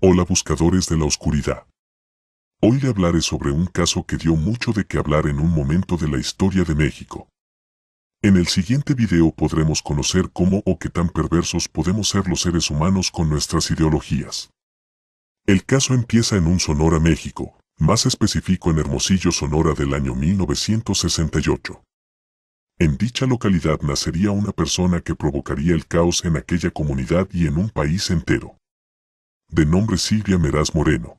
Hola buscadores de la oscuridad. Hoy le hablaré sobre un caso que dio mucho de qué hablar en un momento de la historia de México. En el siguiente video podremos conocer cómo o qué tan perversos podemos ser los seres humanos con nuestras ideologías. El caso empieza en un Sonora México, más específico en Hermosillo Sonora del año 1968. En dicha localidad nacería una persona que provocaría el caos en aquella comunidad y en un país entero de nombre Silvia Meraz Moreno.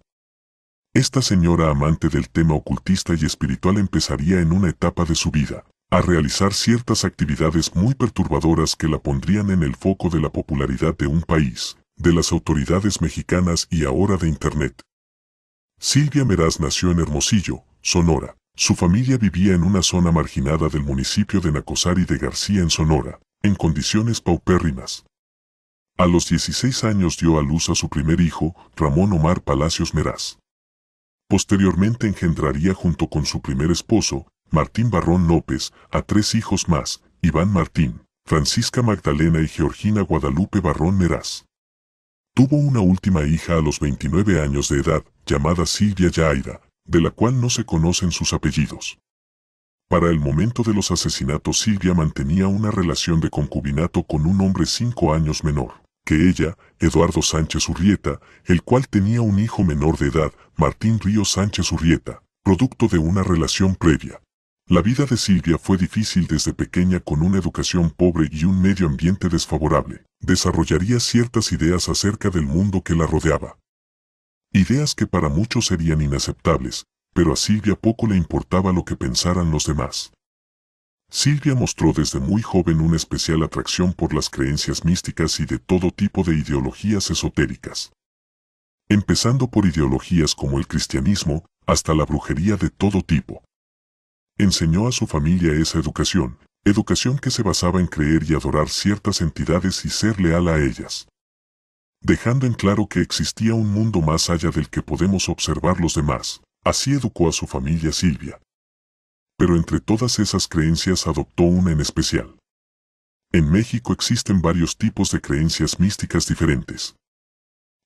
Esta señora amante del tema ocultista y espiritual empezaría en una etapa de su vida a realizar ciertas actividades muy perturbadoras que la pondrían en el foco de la popularidad de un país, de las autoridades mexicanas y ahora de Internet. Silvia Meraz nació en Hermosillo, Sonora. Su familia vivía en una zona marginada del municipio de Nacosari de García en Sonora, en condiciones paupérrimas. A los 16 años dio a luz a su primer hijo, Ramón Omar Palacios Meraz. Posteriormente engendraría junto con su primer esposo, Martín Barrón López, a tres hijos más, Iván Martín, Francisca Magdalena y Georgina Guadalupe Barrón Meraz. Tuvo una última hija a los 29 años de edad, llamada Silvia Yaira, de la cual no se conocen sus apellidos. Para el momento de los asesinatos Silvia mantenía una relación de concubinato con un hombre cinco años menor que ella, Eduardo Sánchez Urrieta, el cual tenía un hijo menor de edad, Martín Río Sánchez Urrieta, producto de una relación previa. La vida de Silvia fue difícil desde pequeña con una educación pobre y un medio ambiente desfavorable. Desarrollaría ciertas ideas acerca del mundo que la rodeaba. Ideas que para muchos serían inaceptables, pero a Silvia poco le importaba lo que pensaran los demás. Silvia mostró desde muy joven una especial atracción por las creencias místicas y de todo tipo de ideologías esotéricas. Empezando por ideologías como el cristianismo, hasta la brujería de todo tipo. Enseñó a su familia esa educación, educación que se basaba en creer y adorar ciertas entidades y ser leal a ellas. Dejando en claro que existía un mundo más allá del que podemos observar los demás, así educó a su familia Silvia, pero entre todas esas creencias adoptó una en especial. En México existen varios tipos de creencias místicas diferentes.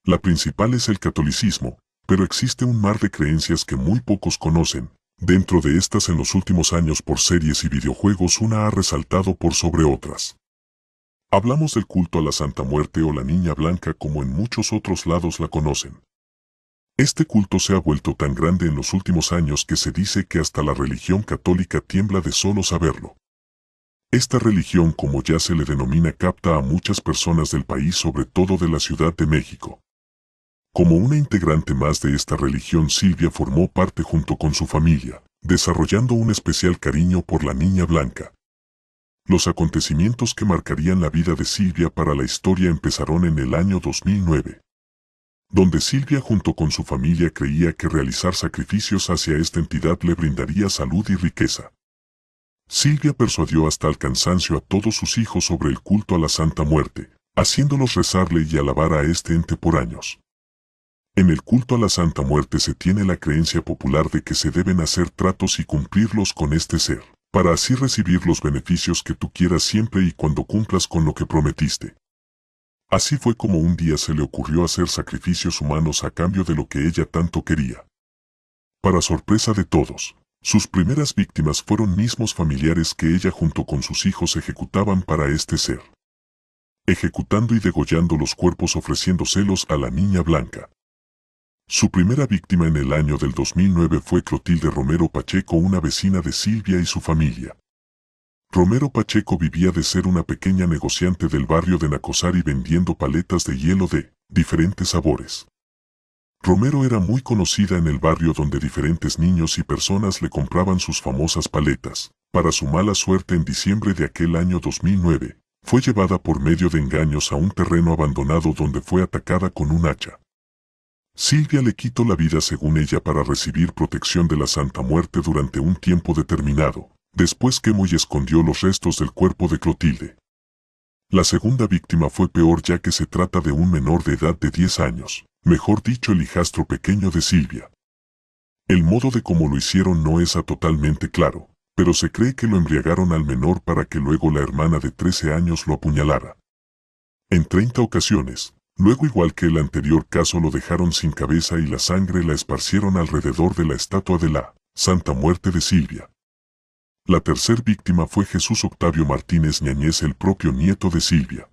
La principal es el catolicismo, pero existe un mar de creencias que muy pocos conocen. Dentro de estas en los últimos años por series y videojuegos una ha resaltado por sobre otras. Hablamos del culto a la Santa Muerte o la Niña Blanca como en muchos otros lados la conocen. Este culto se ha vuelto tan grande en los últimos años que se dice que hasta la religión católica tiembla de solo saberlo. Esta religión, como ya se le denomina, capta a muchas personas del país, sobre todo de la Ciudad de México. Como una integrante más de esta religión, Silvia formó parte junto con su familia, desarrollando un especial cariño por la niña blanca. Los acontecimientos que marcarían la vida de Silvia para la historia empezaron en el año 2009 donde Silvia junto con su familia creía que realizar sacrificios hacia esta entidad le brindaría salud y riqueza. Silvia persuadió hasta el cansancio a todos sus hijos sobre el culto a la Santa Muerte, haciéndolos rezarle y alabar a este ente por años. En el culto a la Santa Muerte se tiene la creencia popular de que se deben hacer tratos y cumplirlos con este ser, para así recibir los beneficios que tú quieras siempre y cuando cumplas con lo que prometiste. Así fue como un día se le ocurrió hacer sacrificios humanos a cambio de lo que ella tanto quería. Para sorpresa de todos, sus primeras víctimas fueron mismos familiares que ella junto con sus hijos ejecutaban para este ser. Ejecutando y degollando los cuerpos ofreciendo celos a la niña blanca. Su primera víctima en el año del 2009 fue Clotilde Romero Pacheco, una vecina de Silvia y su familia. Romero Pacheco vivía de ser una pequeña negociante del barrio de Nacosari vendiendo paletas de hielo de diferentes sabores. Romero era muy conocida en el barrio donde diferentes niños y personas le compraban sus famosas paletas. Para su mala suerte en diciembre de aquel año 2009, fue llevada por medio de engaños a un terreno abandonado donde fue atacada con un hacha. Silvia le quitó la vida según ella para recibir protección de la Santa Muerte durante un tiempo determinado, después que Muy escondió los restos del cuerpo de Clotilde. La segunda víctima fue peor ya que se trata de un menor de edad de 10 años, mejor dicho el hijastro pequeño de Silvia. El modo de cómo lo hicieron no es a totalmente claro, pero se cree que lo embriagaron al menor para que luego la hermana de 13 años lo apuñalara. En 30 ocasiones, luego igual que el anterior caso lo dejaron sin cabeza y la sangre la esparcieron alrededor de la estatua de la Santa Muerte de Silvia. La tercer víctima fue Jesús Octavio Martínez Ñañez, el propio nieto de Silvia.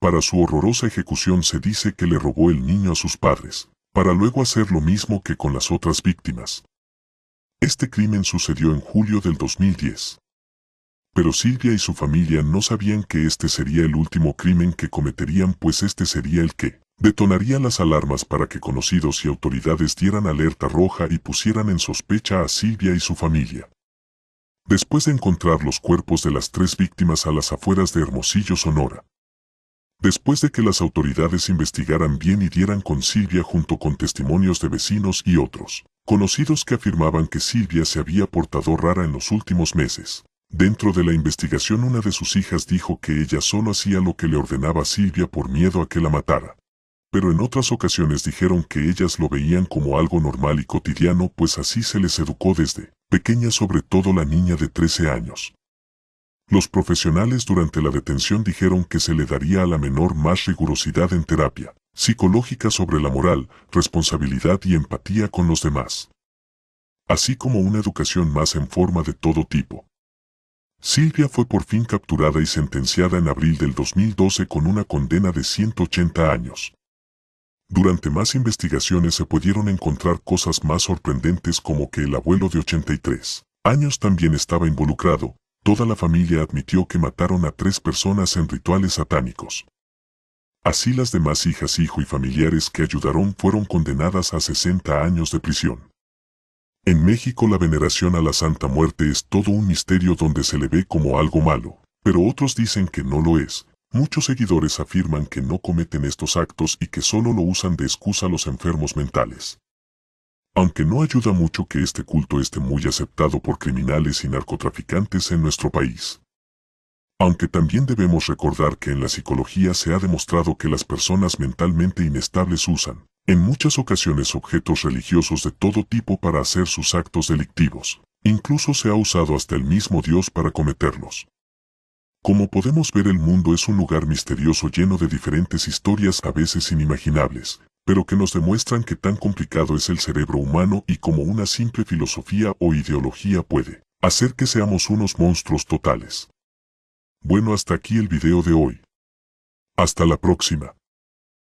Para su horrorosa ejecución se dice que le robó el niño a sus padres, para luego hacer lo mismo que con las otras víctimas. Este crimen sucedió en julio del 2010. Pero Silvia y su familia no sabían que este sería el último crimen que cometerían pues este sería el que detonaría las alarmas para que conocidos y autoridades dieran alerta roja y pusieran en sospecha a Silvia y su familia después de encontrar los cuerpos de las tres víctimas a las afueras de Hermosillo, Sonora. Después de que las autoridades investigaran bien y dieran con Silvia junto con testimonios de vecinos y otros, conocidos que afirmaban que Silvia se había portado rara en los últimos meses. Dentro de la investigación una de sus hijas dijo que ella solo hacía lo que le ordenaba Silvia por miedo a que la matara. Pero en otras ocasiones dijeron que ellas lo veían como algo normal y cotidiano pues así se les educó desde pequeña sobre todo la niña de 13 años. Los profesionales durante la detención dijeron que se le daría a la menor más rigurosidad en terapia psicológica sobre la moral, responsabilidad y empatía con los demás. Así como una educación más en forma de todo tipo. Silvia fue por fin capturada y sentenciada en abril del 2012 con una condena de 180 años. Durante más investigaciones se pudieron encontrar cosas más sorprendentes como que el abuelo de 83 años también estaba involucrado, toda la familia admitió que mataron a tres personas en rituales satánicos. Así las demás hijas, hijo y familiares que ayudaron fueron condenadas a 60 años de prisión. En México la veneración a la Santa Muerte es todo un misterio donde se le ve como algo malo, pero otros dicen que no lo es, Muchos seguidores afirman que no cometen estos actos y que solo lo usan de excusa los enfermos mentales. Aunque no ayuda mucho que este culto esté muy aceptado por criminales y narcotraficantes en nuestro país. Aunque también debemos recordar que en la psicología se ha demostrado que las personas mentalmente inestables usan, en muchas ocasiones, objetos religiosos de todo tipo para hacer sus actos delictivos. Incluso se ha usado hasta el mismo Dios para cometerlos. Como podemos ver el mundo es un lugar misterioso lleno de diferentes historias a veces inimaginables, pero que nos demuestran que tan complicado es el cerebro humano y como una simple filosofía o ideología puede hacer que seamos unos monstruos totales. Bueno hasta aquí el video de hoy. Hasta la próxima.